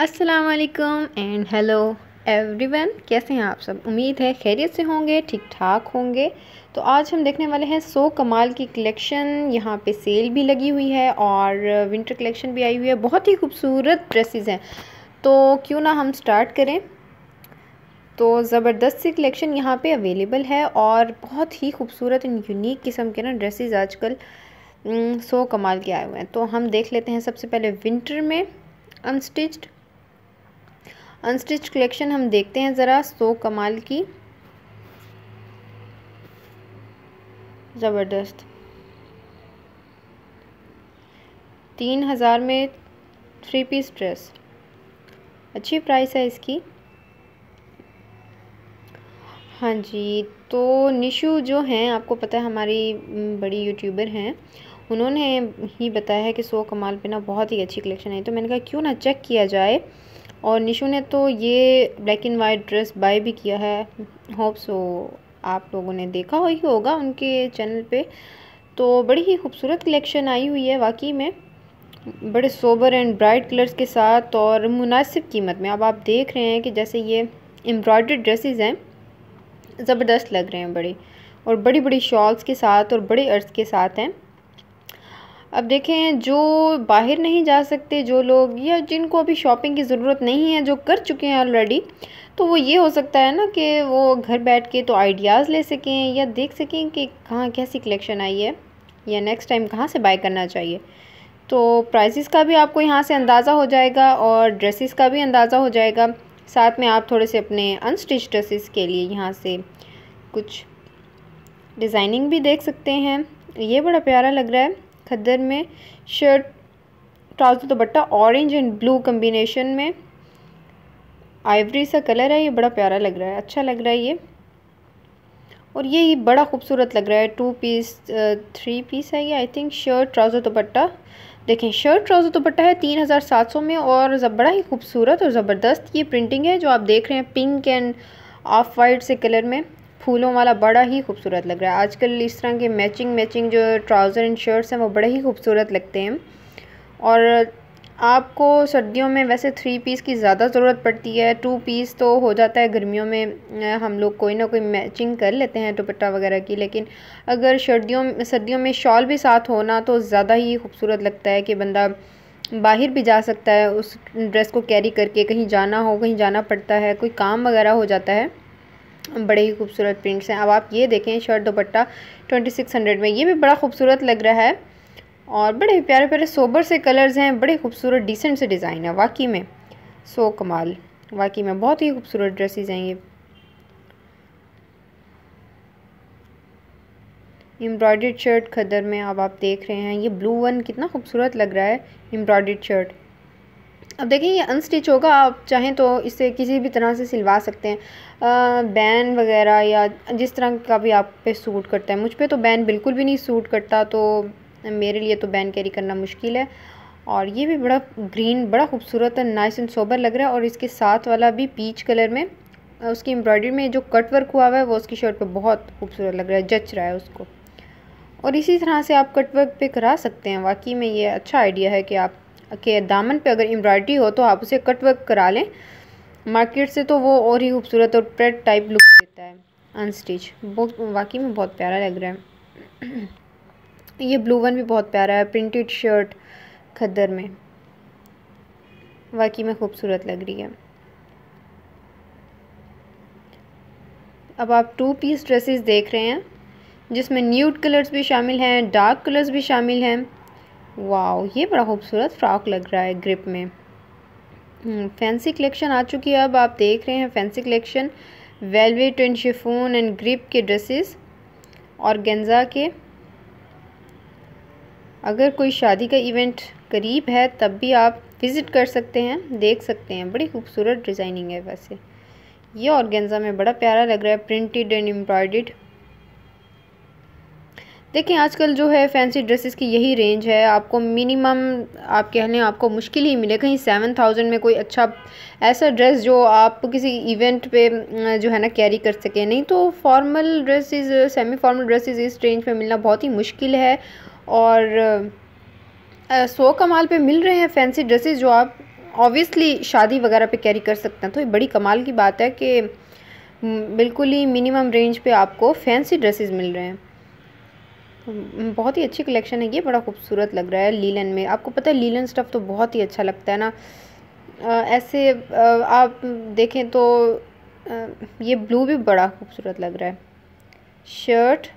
असलकम and hello everyone कैसे हैं आप सब उम्मीद है खैरियत से होंगे ठीक ठाक होंगे तो आज हम देखने वाले हैं सो कमाल की कलेक्शन यहाँ पे सेल भी लगी हुई है और विंटर कलेक्शन भी आई हुई है बहुत ही खूबसूरत ड्रेसेस हैं तो क्यों ना हम स्टार्ट करें तो ज़बरदस्त सी कलेक्शन यहाँ पे अवेलेबल है और बहुत ही खूबसूरत एंड यूनिक किस्म के ना ड्रेसेस आजकल सो कमाल के आए हुए हैं तो हम देख लेते हैं सबसे पहले विंटर में अनस्टिच्ड अनस्टिच कलेक्शन हम देखते हैं ज़रा सो कमाल की ज़बरदस्त तीन हज़ार में थ्री पीस ड्रेस अच्छी प्राइस है इसकी हाँ जी तो निशु जो हैं आपको पता है हमारी बड़ी यूट्यूबर हैं उन्होंने ही बताया है कि सो कमाल पे ना बहुत ही अच्छी कलेक्शन आई तो मैंने कहा क्यों ना चेक किया जाए और निशो ने तो ये black and white dress buy भी किया है होप सो आप लोगों ने देखा हो ही होगा उनके चैनल पे तो बड़ी ही खूबसूरत कलेक्शन आई हुई है वाकई में बड़े सोबर एंड ब्राइट कलर्स के साथ और मुनासिब कीमत में अब आप देख रहे हैं कि जैसे ये एम्ब्रॉयड ड्रेसेस हैं ज़बरदस्त लग रहे हैं बड़े और बड़ी बड़ी शॉल्स के साथ और बड़े अर्ज के साथ हैं अब देखें जो बाहर नहीं जा सकते जो लोग या जिनको अभी शॉपिंग की ज़रूरत नहीं है जो कर चुके हैं ऑलरेडी तो वो ये हो सकता है ना कि वो घर बैठ के तो आइडियाज़ ले सकें या देख सकें कि कहाँ कैसी कलेक्शन आई है या नेक्स्ट टाइम कहाँ से बाय करना चाहिए तो प्राइसेस का भी आपको यहाँ से अंदाज़ा हो जाएगा और ड्रेसेस का भी अंदाज़ा हो जाएगा साथ में आप थोड़े से अपने अनस्टिच ड्रेसेस के लिए यहाँ से कुछ डिज़ाइनिंग भी देख सकते हैं ये बड़ा प्यारा लग रहा है खद्दर में shirt trouser dupatta orange and blue combination में आइवरी सा कलर है ये बड़ा प्यारा लग रहा है अच्छा लग रहा है ये और ये बड़ा खूबसूरत लग रहा है टू पीस थ्री पीस है ये I think shirt trouser dupatta देखें शर्ट ट्राउज़र दुपट्टा है तीन हज़ार सात सौ में और बड़ा ही खूबसूरत और ज़बरदस्त ये प्रिंटिंग है जो आप देख रहे हैं पिंक एंड ऑफ वाइट से कलर में फूलों वाला बड़ा ही खूबसूरत लग रहा है आजकल इस तरह के मैचिंग मैचिंग जो ट्राउज़र एंड शर्ट्स हैं वो बड़े ही खूबसूरत लगते हैं और आपको सर्दियों में वैसे थ्री पीस की ज़्यादा ज़रूरत पड़ती है टू पीस तो हो जाता है गर्मियों में हम लोग कोई ना कोई मैचिंग कर लेते हैं दुपट्टा वगैरह की लेकिन अगर सर्दियों सर्दियों में शॉल भी साथ होना तो ज़्यादा ही खूबसूरत लगता है कि बंदा बाहर भी जा सकता है उस ड्रेस को कैरी करके कहीं जाना हो कहीं जाना पड़ता है कोई काम वगैरह हो जाता है बड़े ही खूबसूरत प्रिंट्स हैं अब आप ये देखें shirt dupatta twenty six hundred में ये भी बड़ा खूबसूरत लग रहा है और बड़े प्यारे प्यारे सोबर से कलर्स हैं बड़े खूबसूरत डिसेंट से डिज़ाइन है वाकई में सो कमाल वाकई में बहुत ही खूबसूरत ड्रेसेस हैं ये एम्ब्रॉयड शर्ट खदर में अब आप देख रहे हैं ये ब्लू वन कितना खूबसूरत लग रहा है एम्ब्रॉयड शर्ट अब देखिए ये अनस्टिच होगा आप चाहें तो इसे किसी भी तरह से सिलवा सकते हैं बैन वगैरह या जिस तरह का भी आप पे सूट करता है मुझ पर तो बैन बिल्कुल भी नहीं सूट करता तो मेरे लिए तो बैन कैरी करना मुश्किल है और ये भी बड़ा ग्रीन बड़ा खूबसूरत है नाइस एंड सोबर लग रहा है और इसके साथ वाला भी पीच कलर में उसकी एम्ब्रॉयडरी में जो कट वर्क हुआ हुआ है वो उसकी शर्ट पे बहुत खूबसूरत लग रहा है जच रहा है उसको और इसी तरह से आप कट वर्क पे करा सकते हैं वाकई में ये अच्छा आइडिया है कि आप के दामन पे अगर एम्ब्रॉयडरी हो तो आप उसे कट वर्क करा लें मार्केट से तो वो और ही खूबसूरत और प्रेड टाइप लुक देता है अनस्टिच बहुत वाकई में बहुत प्यारा लग रहा है ये ब्लू वन भी बहुत प्यारा है प्रिंटेड शर्ट खद्दर में वाकई में खूबसूरत लग रही है अब आप टू पीस ड्रेसेस देख रहे हैं जिसमें न्यूड कलर्स भी शामिल हैं डार्क कलर्स भी शामिल हैं वाओ ये बड़ा खूबसूरत फ्रॉक लग रहा है ग्रिप में हम्म, फैंसी कलेक्शन आ चुकी है अब आप देख रहे हैं fancy collection velvet and chiffon and grip के ड्रेसेस और गेंजा के अगर कोई शादी का इवेंट करीब है तब भी आप विज़िट कर सकते हैं देख सकते हैं बड़ी खूबसूरत डिज़ाइनिंग है वैसे ये और में बड़ा प्यारा लग रहा है प्रिंटेड एंड एम्ब्रॉयड देखिए आजकल जो है फैंसी ड्रेसेस की यही रेंज है आपको मिनिमम आप कह लें आपको मुश्किल ही मिले कहीं सेवन थाउजेंड में कोई अच्छा ऐसा ड्रेस जो आप किसी इवेंट पे जो है ना कैरी कर सकें नहीं तो formal dresses semi formal dresses इस रेंज पे मिलना बहुत ही मुश्किल है और सौ कमाल पे मिल रहे हैं फैंसी ड्रेसेस जो आप ऑब्वियसली शादी वगैरह पर कैरी कर सकते हैं तो ये बड़ी कमाल की बात है कि हम्म, बिल्कुल ही मिनिमम रेंज पर आपको फैंसी ड्रेसेज मिल रहे हैं बहुत ही अच्छी कलेक्शन है ये बड़ा खूबसूरत लग रहा है लीलन में आपको पता है लीलन स्टफ़ तो बहुत ही अच्छा लगता है ना ऐसे आप देखें तो ये ब्लू भी बड़ा खूबसूरत लग रहा है शर्ट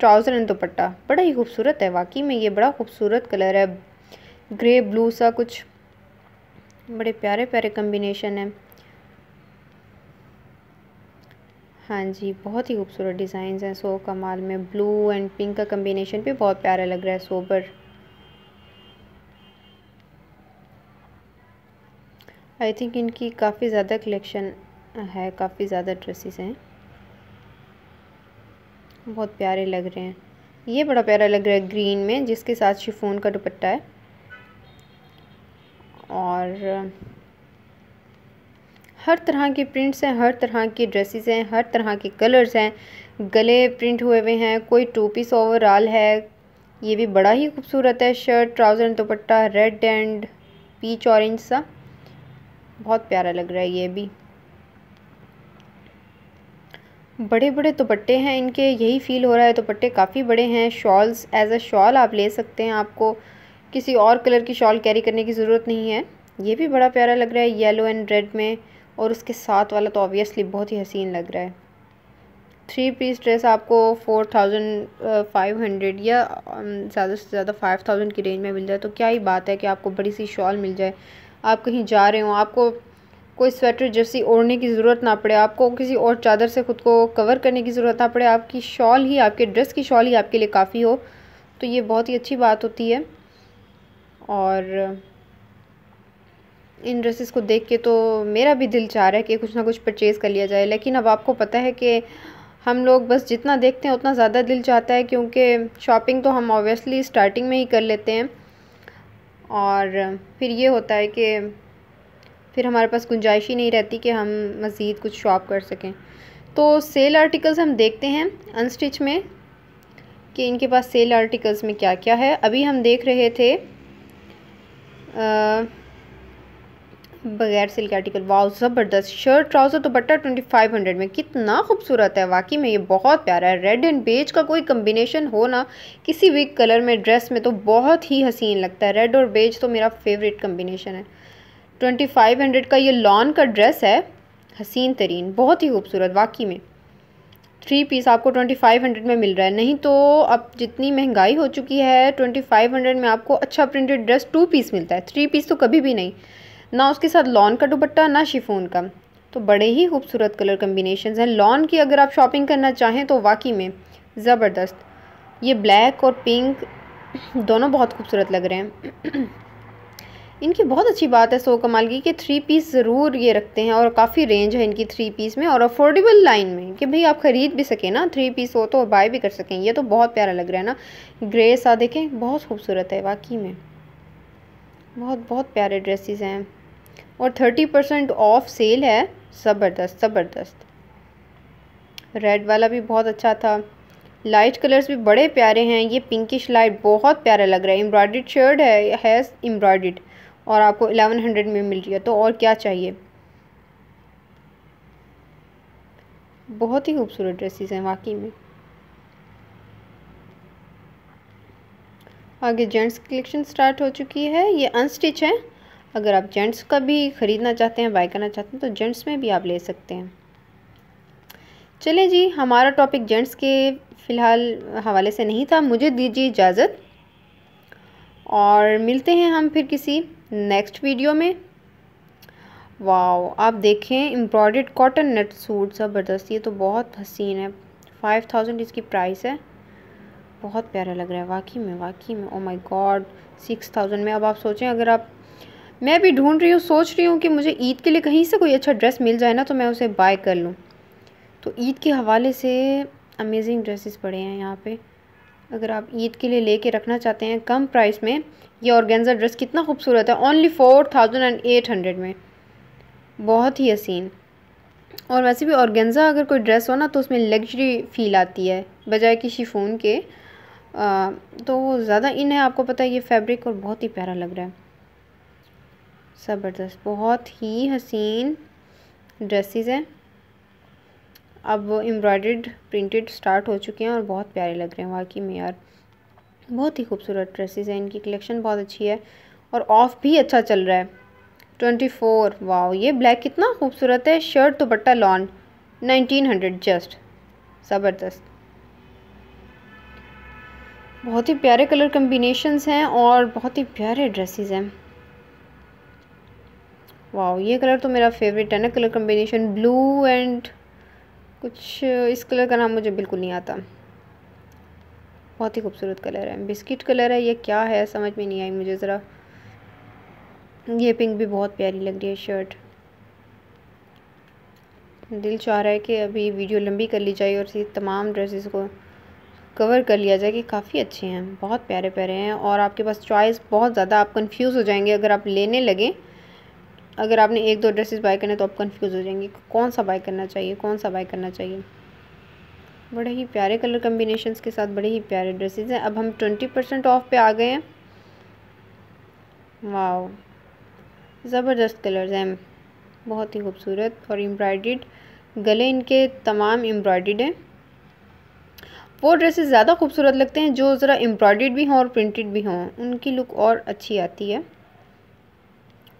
ट्राउज़र एंड दुपट्टा बड़ा ही खूबसूरत है वाकई में ये बड़ा खूबसूरत कलर है ग्रे ब्लू सा कुछ बड़े प्यारे प्यारे कम्बिनेशन है हाँ जी बहुत ही खूबसूरत डिज़ाइन हैं सो कमाल में ब्लू एंड पिंक का कम्बिनेशन भी बहुत प्यारा लग रहा है सोबर आई थिंक इनकी काफ़ी ज़्यादा कलेक्शन है काफ़ी ज़्यादा ड्रेसेस हैं बहुत प्यारे लग रहे हैं ये बड़ा प्यारा लग रहा है ग्रीन में जिसके साथ शिफोन का दुपट्टा है और हर तरह के प्रिंट्स हैं हर तरह की ड्रेसेस हैं हर तरह के कलर्स हैं गले प्रिंट हुए हुए हैं कोई टू पीस ओवरऑल है ये भी बड़ा ही खूबसूरत है shirt trouser and dupatta red and peach orange सा बहुत प्यारा लग रहा है ये भी बड़े बड़े दुपट्टे हैं इनके यही फील हो रहा है दुपट्टे काफ़ी बड़े हैं शॉल्स एज अ शॉल आप ले सकते हैं आपको किसी और कलर की शॉल कैरी करने की ज़रूरत नहीं है ये भी बड़ा प्यारा लग रहा है येलो एंड रेड में और उसके साथ वाला तो ऑब्वियसली बहुत ही हसीन लग रहा है थ्री पीस ड्रेस आपको फोर थाउजेंड फाइव हंड्रेड या um, ज़्यादा से ज़्यादा फाइव थाउजेंड की रेंज में मिल जाए तो क्या ही बात है कि आपको बड़ी सी शॉल मिल जाए आप कहीं जा रहे हो आपको कोई स्वेटर जैसी ओढ़ने की ज़रूरत ना पड़े आपको किसी और चादर से ख़ुद को कवर करने की ज़रूरत ना पड़े आपकी शॉल ही आपके ड्रेस की शॉल ही आपके लिए काफ़ी हो तो ये बहुत ही अच्छी बात होती है और इन ड्रेसेस को देख के तो मेरा भी दिल चाह रहा है कि कुछ ना कुछ परचेज़ कर लिया जाए लेकिन अब आपको पता है कि हम लोग बस जितना देखते हैं उतना ज़्यादा दिल चाहता है क्योंकि शॉपिंग तो हम ऑब्वियसली स्टार्टिंग में ही कर लेते हैं और फिर ये होता है कि फिर हमारे पास गुंजाइश ही नहीं रहती कि हम मज़ीद कुछ शॉप कर सकें तो सेल आर्टिकल्स हम देखते हैं अनस्टिच में कि इनके पास सेल आर्टिकल्स में क्या क्या है अभी हम देख रहे थे आ, बगैर सिल्क आर्टिकल वाओ ज़बरदस्त शर्ट ट्राउज़र दुपट्टा तो ट्वेंटी फाइव हंड्रेड में कितना खूबसूरत है वाकई में ये बहुत प्यारा है रेड एंड बेज का कोई कम्बिनेशन हो ना किसी भी कलर में ड्रेस में तो बहुत ही हसीन लगता है रेड और बेज तो मेरा फेवरेट कम्बिनेशन है ट्वेंटी फाइव हंड्रेड का ये लॉन का ड्रेस है हसीन तरीन बहुत ही खूबसूरत वाकई में थ्री पीस आपको ट्वेंटी फाइव हंड्रेड में मिल रहा है नहीं तो अब जितनी महंगाई हो चुकी है ट्वेंटी फाइव हंड्रेड में आपको अच्छा प्रिंटेड ड्रेस टू पीस मिलता है थ्री पीस तो कभी भी नहीं ना उसके साथ लॉन का दुपट्टा ना शिफोन का तो बड़े ही खूबसूरत कलर कम्बिनेशन हैं लॉन की अगर आप शॉपिंग करना चाहें तो वाकई में ज़बरदस्त ये ब्लैक और पिंक दोनों बहुत खूबसूरत लग रहे हैं इनकी बहुत अच्छी बात है सो कमाल की कि थ्री पीस ज़रूर ये रखते हैं और काफ़ी रेंज है इनकी थ्री पीस में और अफोर्डेबल लाइन में कि भाई आप ख़रीद भी सकें ना थ्री पीस हो तो बाय भी कर सकें ये तो बहुत प्यारा लग रहा है ना ग्रे सा देखें बहुत खूबसूरत है वाकई में बहुत बहुत प्यारे ड्रेसेस हैं और थर्टी परसेंट ऑफ सेल है ज़बरदस्त ज़बरदस्त रेड वाला भी बहुत अच्छा था लाइट कलर्स भी बड़े प्यारे हैं ये पिंकिश लाइट बहुत प्यारा लग रहा है एम्ब्रॉयड शर्ट है हैज़ एम्ब्रॉयड और आपको एलेवन हंड्रेड में मिल रही है तो और क्या चाहिए बहुत ही खूबसूरत ड्रेसेस हैं वाकई में आगे जेंट्स कलेक्शन स्टार्ट हो चुकी है ये अनस्टिच है अगर आप जेंट्स का भी ख़रीदना चाहते हैं बाई करना चाहते हैं तो जेंट्स में भी आप ले सकते हैं चलें जी हमारा टॉपिक जेंट्स के फ़िलहाल हवाले से नहीं था मुझे दीजिए इजाज़त और मिलते हैं हम फिर किसी नेक्स्ट वीडियो में वाओ आप देखें एम्ब्रॉयड कॉटन नेट सूट ज़बरदस्त ये तो बहुत हसीन है फाइव थाउजेंड इसकी प्राइस है बहुत प्यारा लग रहा है वाकई में वाकई में oh my god six thousand में अब आप सोचें अगर आप मैं भी ढूंढ रही हूँ सोच रही हूँ कि मुझे ईद के लिए कहीं से कोई अच्छा ड्रेस मिल जाए ना तो मैं उसे बाय कर लूँ तो ईद के हवाले से अमेजिंग ड्रेसेस पड़े हैं यहाँ पे अगर आप ईद के लिए लेके रखना चाहते हैं कम प्राइस में ये औरगेंजा ड्रेस कितना खूबसूरत है only four thousand and eight hundred में बहुत ही हसीन और वैसे भी ऑर्गेन्जा अगर कोई ड्रेस हो ना तो उसमें लग्जरी फील आती है बजाय कि शिफोन के आ, तो ज़्यादा इन है आपको पता है ये फैब्रिक और बहुत ही प्यारा लग रहा है ज़बरदस्त बहुत ही हसीन ड्रेसेस हैं अब एम्ब्रॉयड प्रिंटेड स्टार्ट हो चुके हैं और बहुत प्यारे लग रहे हैं वाकई में यार बहुत ही खूबसूरत ड्रेसेस हैं इनकी कलेक्शन बहुत अच्छी है और ऑफ भी अच्छा चल रहा है ट्वेंटी फोर वाओ ये ब्लैक कितना खूबसूरत है shirt dupatta lawn nineteen hundred just ज़बरदस्त बहुत ही प्यारे कलर कम्बिनेशन हैं और बहुत ही प्यारे ड्रेसेस हैं वाह ये कलर तो मेरा फेवरेट है ना कलर कम्बिनेशन ब्लू एंड कुछ इस कलर का नाम मुझे बिल्कुल नहीं आता बहुत ही खूबसूरत कलर है बिस्किट कलर है ये क्या है समझ में नहीं आई मुझे ज़रा ये पिंक भी बहुत प्यारी लग रही है शर्ट दिल चाह रहा है कि अभी वीडियो लंबी कर ली जाए और इसी तमाम ड्रेसेस को कवर कर लिया जाए कि काफ़ी अच्छे हैं बहुत प्यारे प्यारे हैं और आपके पास चॉइस बहुत ज़्यादा आप कंफ्यूज हो जाएंगे अगर आप लेने लगें अगर आपने एक दो ड्रेसेस बाय करने तो आप कंफ्यूज हो जाएंगे कौन सा बाय करना चाहिए कौन सा बाय करना चाहिए बड़े ही प्यारे कलर कम्बिनेशन के साथ बड़े ही प्यारे ड्रेसेज हैं अब हम ट्वेंटी परसेंट ऑफ पे आ गए हैं वाओ ज़बरदस्त कलर्स हैं बहुत ही खूबसूरत और एम्ब्रॉयड गले इनके तमाम एम्ब्रॉयड हैं वो ड्रेसेस ज़्यादा खूबसूरत लगते हैं जो ज़रा एम्ब्रॉड भी हों और प्रिंटेड भी हों उनकी लुक और अच्छी आती है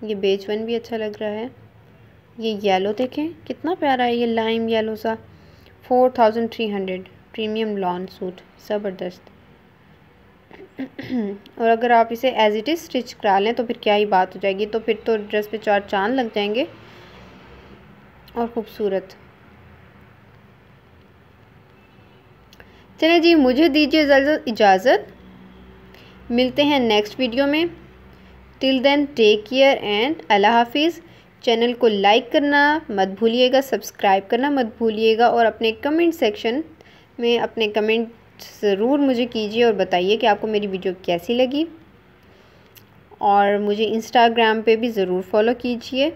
ये बेज वन भी अच्छा लग रहा है ये येलो देखें कितना प्यारा है ये लाइम येलो सा four thousand three hundred premium lawn suit ज़बरदस्त और अगर आप इसे एज इट इज़ स्टिच करा लें तो फिर क्या ही बात हो जाएगी तो फिर तो ड्रेस पे चार चांद लग जाएंगे और ख़ूबसूरत चलें जी मुझे दीजिए इजाज़त मिलते हैं नेक्स्ट वीडियो में till then take care and Allah हाफिज़ चैनल को लाइक करना मत भूलिएगा सब्सक्राइब करना मत भूलिएगा और अपने कमेंट सेक्शन में अपने कमेंट ज़रूर मुझे कीजिए और बताइए कि आपको मेरी वीडियो कैसी लगी और मुझे इंस्टाग्राम पे भी ज़रूर फॉलो कीजिए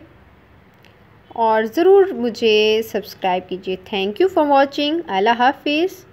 और ज़रूर मुझे सब्सक्राइब कीजिए thank you for watching Allah हाफिज़